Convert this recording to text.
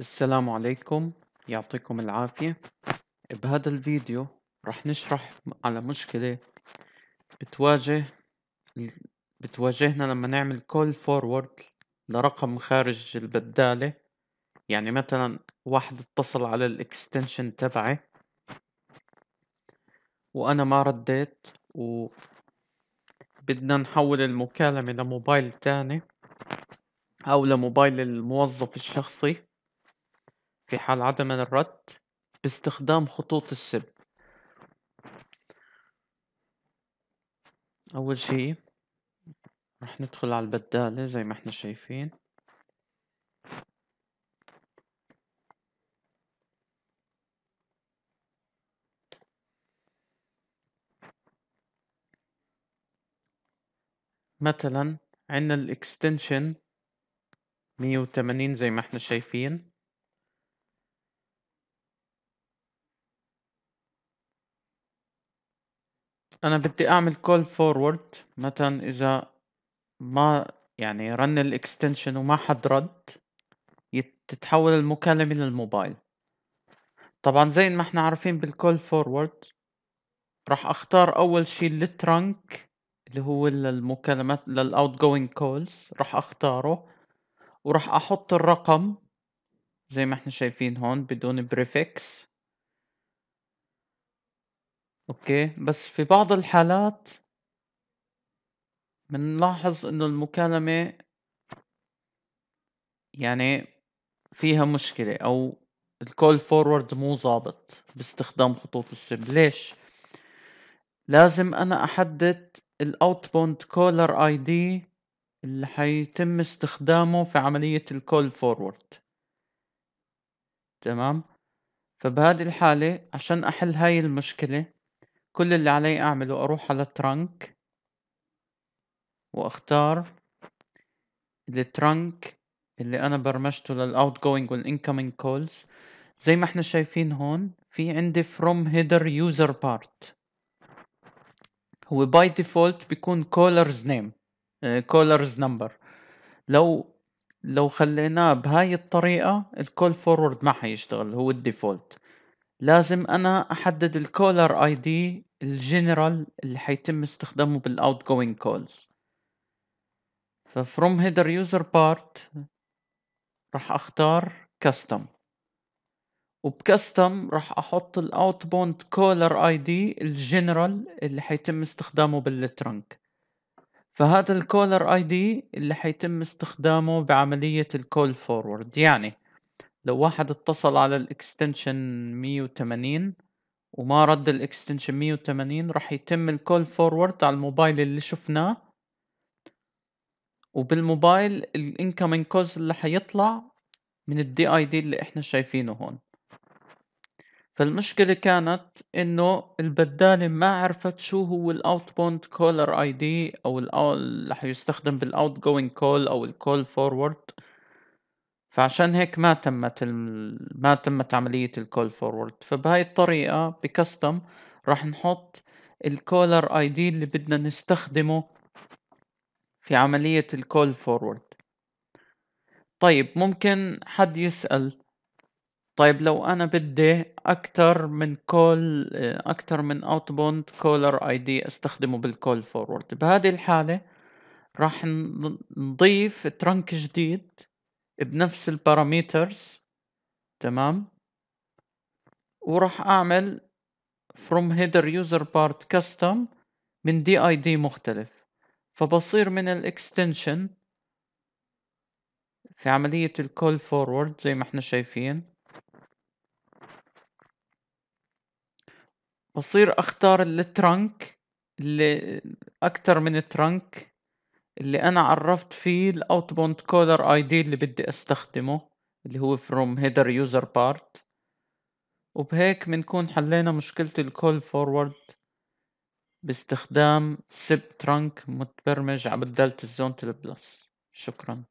السلام عليكم يعطيكم العافية بهذا الفيديو رح نشرح على مشكلة بتواجه بتواجهنا لما نعمل كول فورورد لرقم خارج البدالة يعني مثلا واحد اتصل على الاكستنشن تبعي وانا ما رديت و بدنا نحول المكالمة لموبايل تاني او لموبايل الموظف الشخصي في حال عدم الرد باستخدام خطوط السب أول شي رح ندخل على البدالة زي ما احنا شايفين مثلا عندنا الاكستنشن 180 زي ما احنا شايفين انا بدي اعمل كول فورورد مثلا اذا ما يعني رن الاكستنشن وما حد رد تتحول المكالمة للموبايل طبعا زي ما احنا عارفين بالكول فورورد راح اختار اول شي الترنك اللي هو للمكالمات للاوت جوينج كولز راح اختاره وراح احط الرقم زي ما احنا شايفين هون بدون بريفكس أوكي، بس في بعض الحالات بنلاحظ إنه المكالمة يعني فيها مشكلة أو الكول فورورد مو ظابط باستخدام خطوط السب ليش؟ لازم أنا أحدد الأوتبوند كولر اي دي اللي حيتم استخدامه في عملية الكول فورورد تمام؟ فبهذه الحالة عشان أحل هاي المشكلة كل اللي علي أعمله أروح على trunk وأختار الترنك اللي أنا برمجته لل outgoing كولز زي ما احنا شايفين هون في عندي from header user part هو by default بيكون caller's name uh, caller's number لو لو خليناه بهاي الطريقة الكول فورورد ما حيشتغل هو الديفولت لازم انا احدد الكولر اي دي الجنرال اللي حيتم استخدامه بالاوت جوينج كولز ففروم هيدر يوزر بارت راح اختار كاستم وبكاستم راح احط الاوت بوند كولر اي دي الجنرال اللي حيتم استخدامه بالترنك فهذا الكولر اي دي اللي حيتم استخدامه بعملية الكول فورورد يعني لو واحد اتصل على الاكستنشن 180 وما رد الاكستنشن 180 راح يتم الكول فورورد على الموبايل اللي شفناه وبالموبايل الانكمين كولز اللي حيطلع من الدي اي دي اللي احنا شايفينه هون فالمشكلة كانت انه البدالة ما عرفت شو هو الاوت بوند كولر اي دي او اللي حيستخدم بالاوت جوينج كول او الكول فورورد فعشان هيك ما تمت ال... ما تمت عملية الكول فورورد فبهاي الطريقة بكستم راح نحط الكولر اي دي اللي بدنا نستخدمه في عملية الكول فورورد طيب ممكن حد يسأل طيب لو انا بدي اكتر من كول اكتر من اوتبوند كولر اي دي استخدمه بالكول فورورد بهذه الحالة راح نضيف ترنك جديد بنفس الباراميترز تمام وراح اعمل from header user part custom من دي اي دي مختلف فبصير من الاكستنشن في عملية الكول فورورد زي ما احنا شايفين بصير اختار الترنك اللي اكتر من الترنك اللي انا عرفت فيه الاوتبوند كولر اي دي اللي بدي استخدمه اللي هو from header user part وبهيك بنكون حلينا مشكلة الكول فورورد باستخدام سب ترانك متبرمج على الزون الزونت البلس شكرا